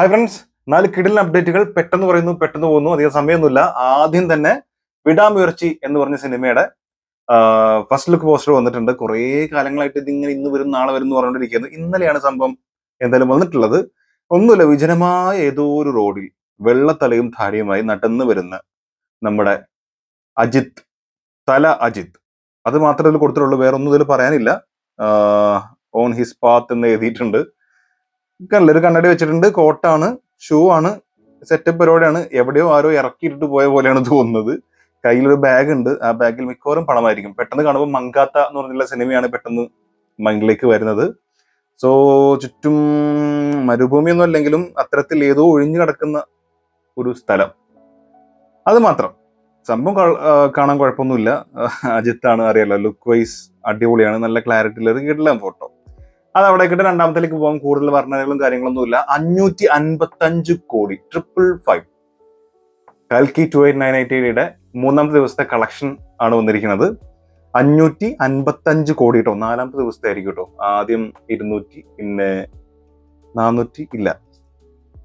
hi friends നാല് കിടിലൻ അപ്ഡേറ്റുകൾ പെട്ടെന്ന് പറയുന്നു പെട്ടെന്ന് പോകുന്നു അധികം സമയമൊന്നുമില്ല ആദ്യം തന്നെ വിടാമുയർച്ചി എന്ന് പറഞ്ഞ സിനിമയുടെ ഫസ്റ്റ് ലുക്ക് പോസ്റ്റർ വന്നിട്ടുണ്ട് കുറേ കാലങ്ങളായിട്ട് ഇതിങ്ങനെ ഇന്ന് വരും നാളെ വരും എന്ന് പറഞ്ഞുകൊണ്ടിരിക്കുന്നത് ഇന്നലെയാണ് സംഭവം എന്തായാലും വന്നിട്ടുള്ളത് ഒന്നുമില്ല വിജനമായ ഏതോ ഒരു റോഡിൽ വെള്ളത്തലയും ധാരയുമായി നടന്നു വരുന്ന നമ്മുടെ അജിത് തല അജിത് അത് മാത്രമേ കൊടുത്തിട്ടുള്ളൂ വേറെ ഒന്നും ഇതിൽ പറയാനില്ല ഓൺ ഹിസ് പാത്ത് എന്ന് എഴുതിയിട്ടുണ്ട് കണ്ടില്ല ഒരു കണ്ണടി വെച്ചിട്ടുണ്ട് കോട്ടാണ് ഷൂ ആണ് സെറ്റപ്പ് പരിപാടിയാണ് എവിടെയോ ആരോ ഇറക്കിയിട്ട് പോയ പോലെയാണ് തോന്നുന്നത് കയ്യിലൊരു ബാഗ് ഉണ്ട് ആ ബാഗിൽ മിക്കവാറും പണമായിരിക്കും പെട്ടെന്ന് കാണുമ്പോൾ മങ്കാത്ത എന്ന് പറഞ്ഞുള്ള സിനിമയാണ് പെട്ടെന്ന് മൈൻഡിലേക്ക് വരുന്നത് സോ ചുറ്റും മരുഭൂമിയൊന്നും അല്ലെങ്കിലും അത്തരത്തിൽ ഏതോ ഒഴിഞ്ഞു കിടക്കുന്ന ഒരു സ്ഥലം അത് മാത്രം സംഭവം കാണാൻ കുഴപ്പമൊന്നുമില്ല അജിത്താണ് അറിയാലോ ലുക്ക് വൈസ് അടിപൊളിയാണ് നല്ല ക്ലാരിറ്റിയിൽ അത് കിട്ടില്ല ഫോട്ടോ അത് അവിടെ കിട്ടും രണ്ടാമത്തേക്ക് പോകാൻ കൂടുതൽ വർണ്ണനകളും കാര്യങ്ങളൊന്നും ഇല്ല അഞ്ഞൂറ്റി അൻപത്തി അഞ്ച് കോടി ട്രിപ്പിൾ ഫൈവ് കൽക്കി ടു എയ്റ്റ് നയൻ എയ്റ്റ് എയ്റ്റിയുടെ മൂന്നാമത്തെ ദിവസത്തെ കളക്ഷൻ ആണ് വന്നിരിക്കുന്നത് അഞ്ഞൂറ്റി അൻപത്തി അഞ്ച് കോടി കേട്ടോ നാലാമത്തെ ദിവസത്തെ ആയിരിക്കും കേട്ടോ ആദ്യം ഇരുന്നൂറ്റി പിന്നെ നാനൂറ്റി ഇല്ല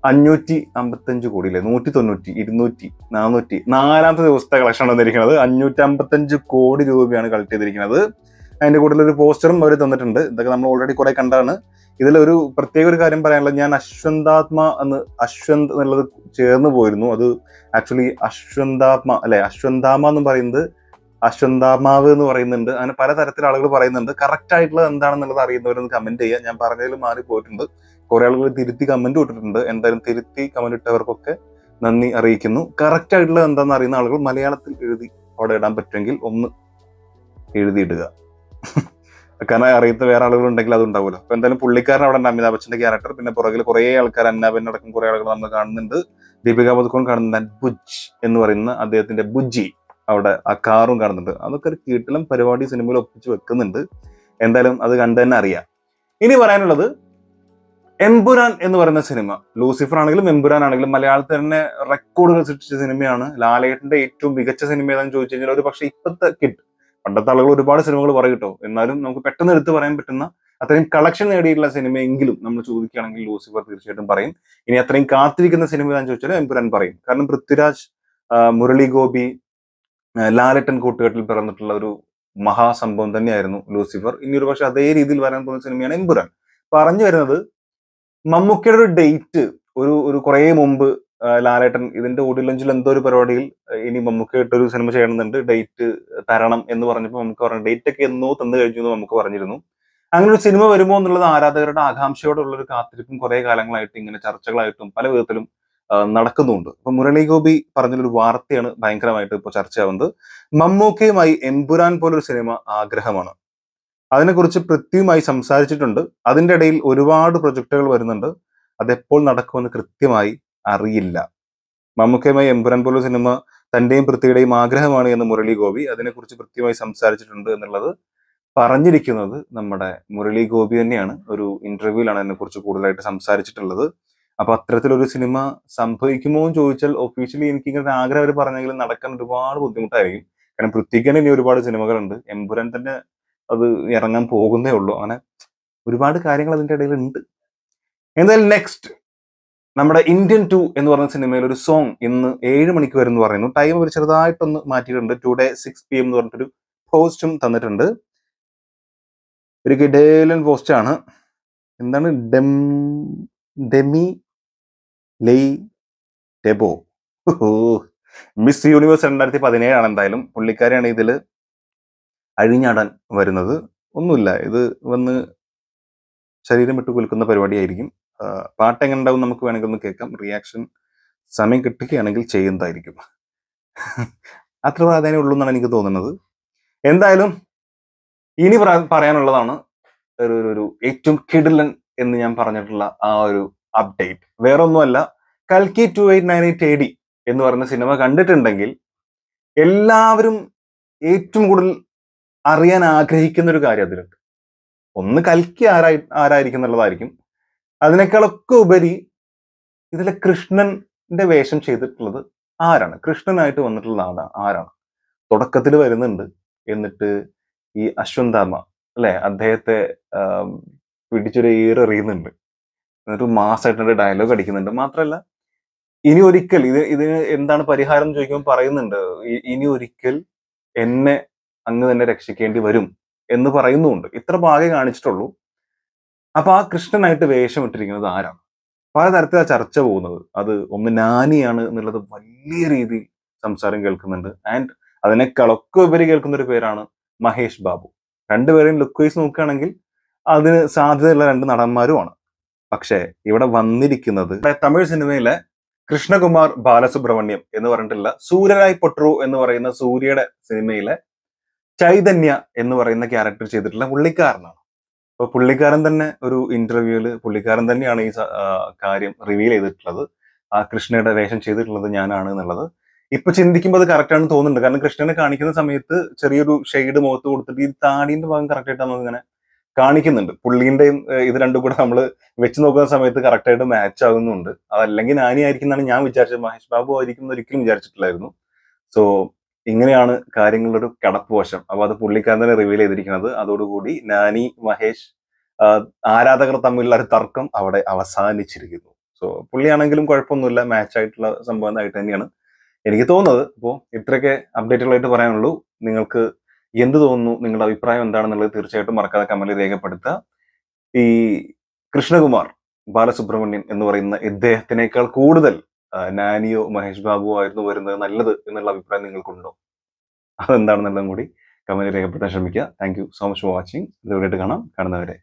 അഞ്ഞൂറ്റി അമ്പത്തി അഞ്ച് കോടി അല്ലേ നൂറ്റി തൊണ്ണൂറ്റി ഇരുന്നൂറ്റി നാനൂറ്റി നാലാമത്തെ ദിവസത്തെ കളക്ഷൻ വന്നിരിക്കുന്നത് അഞ്ഞൂറ്റി അമ്പത്തി അഞ്ച് കോടി രൂപയാണ് കളക്ട് ചെയ്തിരിക്കുന്നത് അതിൻ്റെ കൂടുതൽ ഒരു പോസ്റ്ററും അവർ തന്നിട്ടുണ്ട് ഇതൊക്കെ നമ്മൾ ഓൾറെഡി കുറേ കണ്ടാണ് ഇതിലൊരു പ്രത്യേക ഒരു കാര്യം പറയാനുള്ളത് ഞാൻ അശ്വന്താത്മ എന്ന് അശ്വന്ത് എന്നുള്ളത് ചേർന്ന് പോയിരുന്നു അത് ആക്ച്വലി അശ്വന്താത്മ അല്ലെ അശ്വന്താമ എന്ന് പറയുന്നത് അശ്വന്താമാവ് എന്ന് പറയുന്നുണ്ട് അങ്ങനെ പലതരത്തിൽ ആളുകൾ പറയുന്നുണ്ട് കറക്റ്റ് ആയിട്ടുള്ളത് എന്താണെന്നുള്ളത് അറിയുന്നവരൊന്ന് കമന്റ് ചെയ്യാം ഞാൻ പറഞ്ഞതിലും മാറി പോയിട്ടുണ്ട് കുറെ ആളുകൾ തിരുത്തി കമന്റ് വിട്ടിട്ടുണ്ട് എന്തായാലും തിരുത്തി കമന്റ് ഇട്ടവർക്കൊക്കെ നന്ദി അറിയിക്കുന്നു കറക്റ്റ് ആയിട്ടുള്ളത് എന്താണെന്ന് അറിയുന്ന ആളുകൾ മലയാളത്തിൽ എഴുതി അവിടെ ഇടാൻ പറ്റുമെങ്കിൽ ഒന്ന് എഴുതിയിടുക കാരണം അറിയാത്ത വേറെ ആളുകൾ ഉണ്ടെങ്കിൽ അത് ഉണ്ടാവില്ല അപ്പൊ എന്തായാലും പുള്ളിക്കാരൻ അവിടെ അമിതാഭ് ബച്ചന്റെ ക്യാരക്ടർ പിന്നെ പുറകിൽ കുറെ ആൾക്കാർ അന്നാബൻ അടക്കം കുറെ ആളുകൾ നമ്മൾ കാണുന്നുണ്ട് ദീപിക പുതുക്കോൺ കാണുന്ന ബുജ് എന്ന് പറയുന്ന അദ്ദേഹത്തിന്റെ ബുജി അവിടെ ആ കാറും കാണുന്നുണ്ട് അതൊക്കെ ഒരു കീട്ടിലും പരിപാടി സിനിമയിൽ ഒപ്പിച്ച് വെക്കുന്നുണ്ട് എന്തായാലും അത് കണ്ടു തന്നെ അറിയാം ഇനി പറയാനുള്ളത് എംപുരാൻ എന്ന് പറയുന്ന സിനിമ ലൂസിഫർ ആണെങ്കിലും എംപുരാൻ ആണെങ്കിലും മലയാളത്തിൽ തന്നെ റെക്കോർഡുകൾ സൃഷ്ടിച്ച സിനിമയാണ് ലാലേട്ടന്റെ ഏറ്റവും മികച്ച സിനിമ ഏതാണെന്ന് ചോദിച്ചു കഴിഞ്ഞാൽ ഒരു പക്ഷേ ഇപ്പോഴത്തെ കിഡ് പണ്ടത്തെ ആളുകൾ ഒരുപാട് സിനിമകൾ പറയും കേട്ടോ എന്നാലും നമുക്ക് പെട്ടെന്ന് എടുത്തു പറയാൻ പറ്റുന്ന അത്രയും കളക്ഷൻ നേടിയിട്ടുള്ള സിനിമയെങ്കിലും നമ്മൾ ചോദിക്കുകയാണെങ്കിൽ ലൂസിഫർ തീർച്ചയായിട്ടും പറയും ഇനി അത്രയും കാത്തിരിക്കുന്ന സിനിമ ഞാൻ ചോദിച്ചാൽ എംപുരൻ പറയും കാരണം പൃഥ്വിരാജ് മുരളി ഗോപി ലാലട്ടൻ കൂട്ടുകെട്ടിൽ പിറന്നിട്ടുള്ള ഒരു മഹാസംഭവം തന്നെയായിരുന്നു ലൂസിഫർ ഇനി ഒരു പക്ഷെ അതേ രീതിയിൽ വരാൻ പോകുന്ന സിനിമയാണ് എംപുരൻ പറഞ്ഞു വരുന്നത് മമ്മൂക്കയുടെ ഒരു ഡേറ്റ് ഒരു ഒരു കുറേ മുമ്പ് ലാലേട്ടൻ ഇതിന്റെ ഓഡിയോ എന്തോ ഒരു പരിപാടിയിൽ ഇനി നമുക്ക് ഇട്ടൊരു സിനിമ ചെയ്യണമെന്നുണ്ട് ഡേറ്റ് തരണം എന്ന് പറഞ്ഞപ്പോൾ നമുക്ക് പറഞ്ഞു ഡേറ്റ് ഒക്കെ എന്നോ തന്നു കഴിഞ്ഞു എന്ന് നമുക്ക് പറഞ്ഞിരുന്നു അങ്ങനെ ഒരു സിനിമ വരുമോ എന്നുള്ളത് ആരാധകരുടെ ആകാംക്ഷയോടുള്ള ഒരു കാത്തിരിപ്പും കുറെ കാലങ്ങളായിട്ട് ഇങ്ങനെ ചർച്ചകളായിട്ടും പല വിധത്തിലും നടക്കുന്നുണ്ട് അപ്പൊ മുരളി ഗോപി പറഞ്ഞൊരു വാർത്തയാണ് ഭയങ്കരമായിട്ട് ഇപ്പൊ ചർച്ചയാവുന്നത് മമ്മൂക്കയുമായി എമ്പുരാൻ പോലൊരു സിനിമ ആഗ്രഹമാണ് അതിനെക്കുറിച്ച് പൃഥ്വിയുമായി സംസാരിച്ചിട്ടുണ്ട് അതിൻ്റെ ഇടയിൽ ഒരുപാട് പ്രൊജക്ടുകൾ വരുന്നുണ്ട് അതെപ്പോൾ നടക്കുമെന്ന് കൃത്യമായി അറിയില്ല മമ്മൂക്കയുമായി എമ്പുരാൻ പോലോ സിനിമ തന്റെയും പൃഥ്വിയുടെയും ആഗ്രഹമാണ് എന്ന് മുരളി ഗോപി അതിനെക്കുറിച്ച് കൃത്യമായി സംസാരിച്ചിട്ടുണ്ട് എന്നുള്ളത് പറഞ്ഞിരിക്കുന്നത് നമ്മുടെ മുരളി ഗോപി തന്നെയാണ് ഒരു ഇന്റർവ്യൂവിലാണ് അതിനെക്കുറിച്ച് കൂടുതലായിട്ട് സംസാരിച്ചിട്ടുള്ളത് അപ്പൊ അത്തരത്തിലൊരു സിനിമ സംഭവിക്കുമോ എന്ന് ചോദിച്ചാൽ ഒഫീഷ്യലി എനിക്ക് ഇങ്ങനെ ആഗ്രഹം അവർ പറഞ്ഞെങ്കിലും നടക്കാൻ ഒരുപാട് ബുദ്ധിമുട്ടായിരിക്കും കാരണം തന്നെ ഇനി ഒരുപാട് സിനിമകളുണ്ട് എമ്പുരാൻ തന്നെ അത് ഇറങ്ങാൻ പോകുന്നേ ഉള്ളൂ അങ്ങനെ ഒരുപാട് കാര്യങ്ങൾ അതിൻ്റെ ഇടയിൽ ഉണ്ട് എന്തായാലും നെക്സ്റ്റ് നമ്മുടെ ഇന്ത്യൻ ടു എന്ന് പറഞ്ഞ സിനിമയിൽ ഒരു സോങ് ഇന്ന് ഏഴ് മണിക്ക് വരും എന്ന് പറയുന്നു ടൈം ഒരു ചെറുതായിട്ടൊന്ന് മാറ്റിയിട്ടുണ്ട് ടുഡേ സിക്സ് പി എം എന്ന് പറഞ്ഞിട്ടൊരു പോസ്റ്റും തന്നിട്ടുണ്ട് ഒരു പോസ്റ്റ് പോസ്റ്റാണ് എന്താണ് ഡെം ഡെമി ലൈ ഡെബോ മിസ് യൂണിവേഴ്സ് രണ്ടായിരത്തി പതിനേഴാണ് എന്തായാലും പുള്ളിക്കാരിയാണ് ഇതിൽ അഴിഞ്ഞാടാൻ വരുന്നത് ഒന്നുമില്ല ഇത് വന്ന് ശരീരം വിട്ടു കുലുക്കുന്ന പരിപാടിയായിരിക്കും പാട്ട് എങ്ങനെ ഉണ്ടാവും നമുക്ക് വേണമെങ്കിൽ ഒന്ന് കേൾക്കാം റിയാക്ഷൻ സമയം കിട്ടുകയാണെങ്കിൽ ചെയ്യുന്നതായിരിക്കും അത്ര പ്രാധാന്യം ഉള്ളൂ എന്നാണ് എനിക്ക് തോന്നുന്നത് എന്തായാലും ഇനി പറയാനുള്ളതാണ് ഒരു ഒരു ഏറ്റവും കിടിലൻ എന്ന് ഞാൻ പറഞ്ഞിട്ടുള്ള ആ ഒരു അപ്ഡേറ്റ് വേറൊന്നുമല്ല കൽക്കി two eight nine eight A D എന്ന് പറയുന്ന സിനിമ കണ്ടിട്ടുണ്ടെങ്കിൽ എല്ലാവരും ഏറ്റവും കൂടുതൽ അറിയാൻ ആഗ്രഹിക്കുന്ന ഒരു കാര്യം അതിലുണ്ട് ഒന്ന് കൽക്കി ആരായി ആരായിരിക്കും എന്നുള്ളതായിരിക്കും അതിനേക്കാളൊക്കെ ഉപരി ഇതിലെ കൃഷ്ണന്റെ വേഷം ചെയ്തിട്ടുള്ളത് ആരാണ് കൃഷ്ണനായിട്ട് വന്നിട്ടുള്ള ആണ് ആരാണ് തുടക്കത്തിൽ വരുന്നുണ്ട് എന്നിട്ട് ഈ അശ്വന്താമ അല്ലെ അദ്ദേഹത്തെ പിടിച്ചൊരു ഏറെറിയുന്നുണ്ട് എന്നിട്ട് മാസമായിട്ട് ഡയലോഗ് അടിക്കുന്നുണ്ട് മാത്രമല്ല ഇനി ഒരിക്കൽ ഇത് ഇതിന് എന്താണ് പരിഹാരം എന്ന് ചോദിക്കുമ്പോൾ പറയുന്നുണ്ട് ഇനി ഒരിക്കൽ എന്നെ അങ്ങ് തന്നെ രക്ഷിക്കേണ്ടി വരും എന്ന് പറയുന്നുമുണ്ട് ഇത്ര ഭാഗ്യം കാണിച്ചിട്ടുള്ളൂ അപ്പൊ ആ കൃഷ്ണനായിട്ട് വേഷമിട്ടിരിക്കുന്നത് ആരാണ് തരത്തിൽ ആ ചർച്ച പോകുന്നത് അത് ഒന്ന് നാനിയാണ് എന്നുള്ളത് വലിയ രീതി സംസാരം കേൾക്കുന്നുണ്ട് ആൻഡ് അതിനേക്കാളൊക്കെ ഉപരി കേൾക്കുന്ന ഒരു പേരാണ് മഹേഷ് ബാബു രണ്ടുപേരെയും ലുക്ക് വൈസ് നോക്കുകയാണെങ്കിൽ അതിന് സാധ്യതയുള്ള രണ്ട് നടന്മാരുമാണ് പക്ഷേ ഇവിടെ വന്നിരിക്കുന്നത് തമിഴ് സിനിമയിലെ കൃഷ്ണകുമാർ ബാലസുബ്രഹ്മണ്യം എന്ന് പറഞ്ഞിട്ടുള്ള സൂര്യരായ് പൊട്രു എന്ന് പറയുന്ന സൂര്യയുടെ സിനിമയിലെ ചൈതന്യ എന്ന് പറയുന്ന ക്യാരക്ടർ ചെയ്തിട്ടുള്ള പുള്ളിക്കാരനാണ് അപ്പൊ പുള്ളിക്കാരൻ തന്നെ ഒരു ഇന്റർവ്യൂല് പുള്ളിക്കാരൻ തന്നെയാണ് ഈ കാര്യം റിവീൽ ചെയ്തിട്ടുള്ളത് ആ കൃഷ്ണയുടെ വേഷം ചെയ്തിട്ടുള്ളത് ഞാനാണ് എന്നുള്ളത് ഇപ്പൊ ചിന്തിക്കുമ്പോൾ അത് കറക്റ്റ് ആണെന്ന് തോന്നുന്നുണ്ട് കാരണം കൃഷ്ണനെ കാണിക്കുന്ന സമയത്ത് ചെറിയൊരു ഷെയ്ഡ് മുഖത്ത് കൊടുത്തിട്ട് ഈ താടിന്റെ ഭാഗം കറക്റ്റ് ആയിട്ട് നമുക്കിങ്ങനെ കാണിക്കുന്നുണ്ട് പുള്ളീന്റെയും ഇത് രണ്ടും കൂടെ നമ്മൾ വെച്ച് നോക്കുന്ന സമയത്ത് കറക്റ്റ് ആയിട്ട് മാച്ച് ആകുന്നുണ്ട് അതല്ലെങ്കിൽ നാനി ആയിരിക്കുന്നതാണ് ഞാൻ വിചാരിച്ചത് മഹേഷ് ബാബു ആയിരിക്കും എന്ന് ഒരിക്കലും വിചാരിച്ചിട്ടില്ലായിരുന്നു സോ ഇങ്ങനെയാണ് കാര്യങ്ങളുടെ ഒരു വശം അപ്പൊ അത് പുള്ളിക്കാരൻ തന്നെ റിവീൽ ചെയ്തിരിക്കുന്നത് അതോടുകൂടി നാനി മഹേഷ് ആരാധകർ തമ്മിലുള്ള ഒരു തർക്കം അവിടെ അവസാനിച്ചിരിക്കുന്നു സോ പുള്ളിയാണെങ്കിലും കുഴപ്പമൊന്നുമില്ല മാച്ച് ആയിട്ടുള്ള സംഭവമായിട്ട് തന്നെയാണ് എനിക്ക് തോന്നുന്നത് അപ്പോൾ ഇത്രയൊക്കെ അപ്ഡേറ്റുകളായിട്ട് പറയാനുള്ളൂ നിങ്ങൾക്ക് എന്ത് തോന്നുന്നു നിങ്ങളുടെ അഭിപ്രായം എന്താണെന്നുള്ളത് തീർച്ചയായിട്ടും മറക്കാതെ കമലിൽ രേഖപ്പെടുത്തുക ഈ കൃഷ്ണകുമാർ ബാലസുബ്രഹ്മണ്യം എന്ന് പറയുന്ന ഇദ്ദേഹത്തിനേക്കാൾ കൂടുതൽ നാനിയോ മഹേഷ് ബാബുവോ ആയിരുന്നു വരുന്നത് നല്ലത് എന്നുള്ള അഭിപ്രായം നിങ്ങൾക്കുണ്ടോ അതെന്താണെന്നുള്ളതും കൂടി കമന്റ് രേഖപ്പെടുത്താൻ ശ്രമിക്കുക thank so much for watching ഇതുവരെയായിട്ട് കാണാം കാണുന്നവരെ